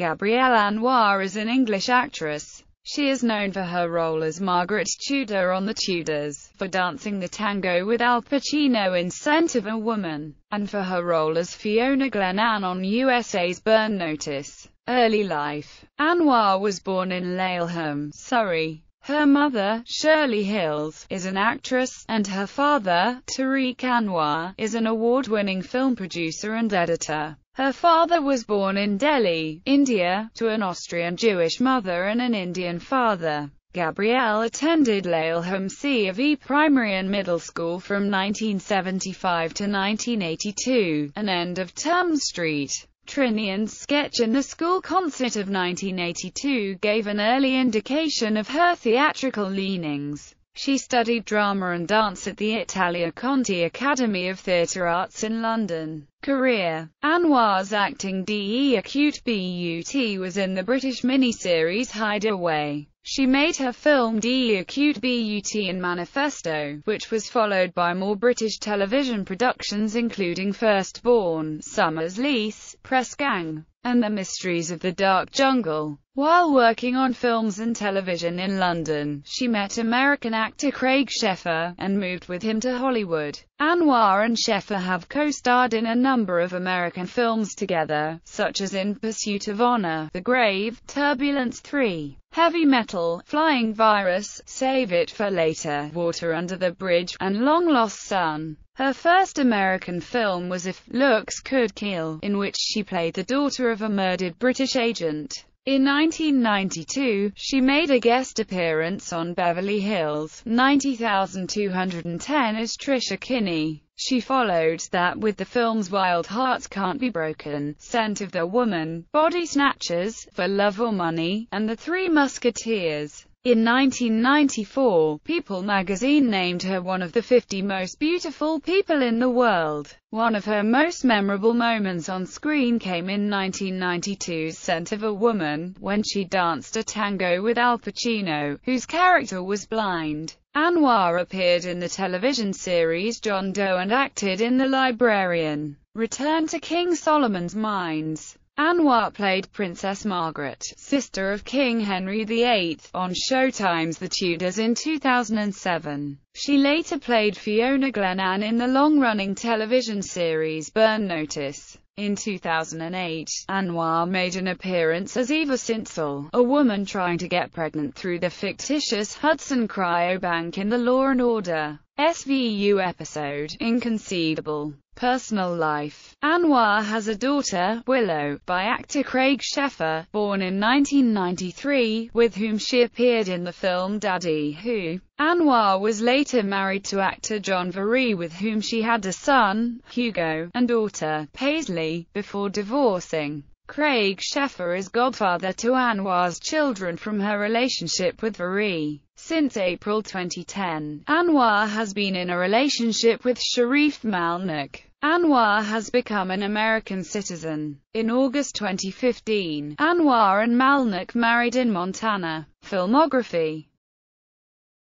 Gabrielle Anwar is an English actress. She is known for her role as Margaret Tudor on The Tudors, for dancing the tango with Al Pacino in Scent of a Woman, and for her role as Fiona Glenann on USA's Burn Notice. Early life Anwar was born in Laleham, Surrey. Her mother, Shirley Hills, is an actress, and her father, Tariq Anwar, is an award-winning film producer and editor. Her father was born in Delhi, India, to an Austrian Jewish mother and an Indian father. Gabrielle attended Laleham C. of E. Primary and Middle School from 1975 to 1982, An end of Term Street. Trinian's sketch in the school concert of 1982 gave an early indication of her theatrical leanings. She studied drama and dance at the Italia Conti Academy of Theatre Arts in London. Career Anwar's acting DE acute BUT was in the British miniseries Hideaway. She made her film DE acute BUT in Manifesto, which was followed by more British television productions including Firstborn, Summer's Lease, Press Gang, and The Mysteries of the Dark Jungle. While working on films and television in London, she met American actor Craig Sheffer, and moved with him to Hollywood. Anwar and Sheffer have co-starred in a number of American films together, such as In Pursuit of Honor, The Grave, Turbulence 3, Heavy Metal, Flying Virus, Save It for Later, Water Under the Bridge, and Long Lost Son. Her first American film was If Looks Could Kill, in which she played the daughter of a murdered British agent. In 1992, she made a guest appearance on Beverly Hills 90210 as Trisha Kinney. She followed that with the films Wild Hearts Can't Be Broken, Scent of the Woman, Body Snatchers, For Love or Money, and The Three Musketeers. In 1994, People magazine named her one of the 50 most beautiful people in the world. One of her most memorable moments on screen came in 1992's Scent of a Woman, when she danced a tango with Al Pacino, whose character was blind. Anwar appeared in the television series John Doe and acted in The Librarian. Return to King Solomon's Mines Anwar played Princess Margaret, sister of King Henry VIII, on Showtime's The Tudors in 2007. She later played Fiona Glenann in the long-running television series Burn Notice. In 2008, Anwar made an appearance as Eva Sintzel, a woman trying to get pregnant through the fictitious Hudson Cryobank in the Law & Order SVU episode, Inconceivable Personal Life. Anwar has a daughter, Willow, by actor Craig Sheffer, born in 1993, with whom she appeared in the film Daddy Who. Anwar was later married to actor John Varee with whom she had a son, Hugo, and daughter, Paisley, before divorcing. Craig Sheffer is godfather to Anwar's children from her relationship with Varee. Since April 2010, Anwar has been in a relationship with Sharif Malnik. Anwar has become an American citizen. In August 2015, Anwar and Malnik married in Montana. Filmography